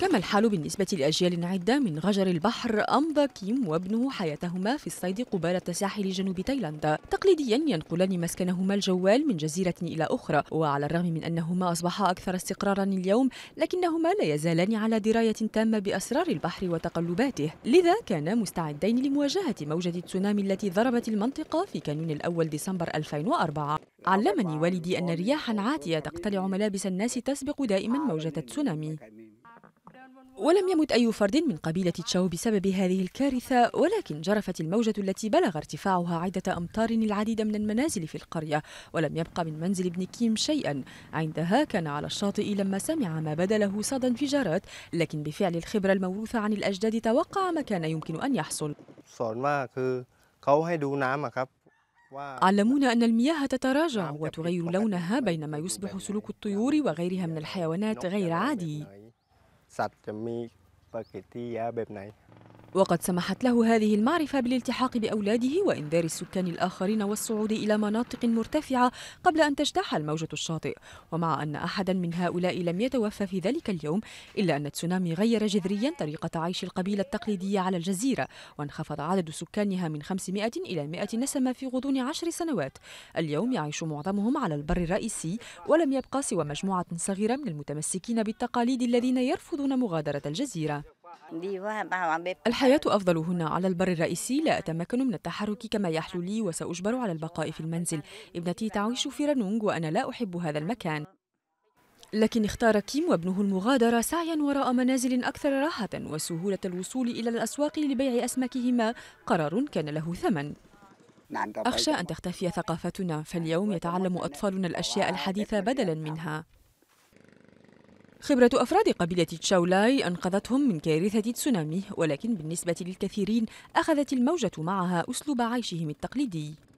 كما الحال بالنسبة لأجيال عدة من غجر البحر أمضى كيم وابنه حياتهما في الصيد قبالة ساحل جنوب تايلاند تقليديا ينقلان مسكنهما الجوال من جزيرة إلى أخرى وعلى الرغم من أنهما أصبحا أكثر استقرارا اليوم لكنهما لا يزالان على دراية تامة بأسرار البحر وتقلباته لذا كانا مستعدين لمواجهة موجة التسونامي التي ضربت المنطقة في كانون الأول ديسمبر 2004 علمني والدي أن رياحا عاتية تقتلع ملابس الناس تسبق دائما موجة التسونامي ولم يمت أي فرد من قبيلة تشاو بسبب هذه الكارثة ولكن جرفت الموجة التي بلغ ارتفاعها عدة أمتار العديد من المنازل في القرية ولم يبقى من منزل ابن كيم شيئا عندها كان على الشاطئ لما سمع ما بدا له صدى انفجارات لكن بفعل الخبرة الموروثة عن الأجداد توقع ما كان يمكن أن يحصل علمونا أن المياه تتراجع وتغير لونها بينما يصبح سلوك الطيور وغيرها من الحيوانات غير عادي สัตว์จะมีปฏิกิริยาแบบไหน وقد سمحت له هذه المعرفة بالالتحاق بأولاده وإنذار السكان الآخرين والصعود إلى مناطق مرتفعة قبل أن تجتاح الموجة الشاطئ ومع أن أحدا من هؤلاء لم يتوفى في ذلك اليوم إلا أن التسونامي غير جذريا طريقة عيش القبيلة التقليدية على الجزيرة وانخفض عدد سكانها من 500 إلى 100 نسمة في غضون عشر سنوات اليوم يعيش معظمهم على البر الرئيسي ولم يبقى سوى مجموعة صغيرة من المتمسكين بالتقاليد الذين يرفضون مغادرة الجزيرة الحياة أفضل هنا على البر الرئيسي لا أتمكن من التحرك كما يحلو لي وسأجبر على البقاء في المنزل ابنتي تعيش في رنونغ وأنا لا أحب هذا المكان لكن اختار كيم وابنه المغادرة سعيا وراء منازل أكثر راحة وسهولة الوصول إلى الأسواق لبيع أسماكهما قرار كان له ثمن أخشى أن تختفي ثقافتنا فاليوم يتعلم أطفالنا الأشياء الحديثة بدلا منها خبرة أفراد قبيلة تشاولاي أنقذتهم من كارثة تسونامي ولكن بالنسبة للكثيرين أخذت الموجة معها أسلوب عيشهم التقليدي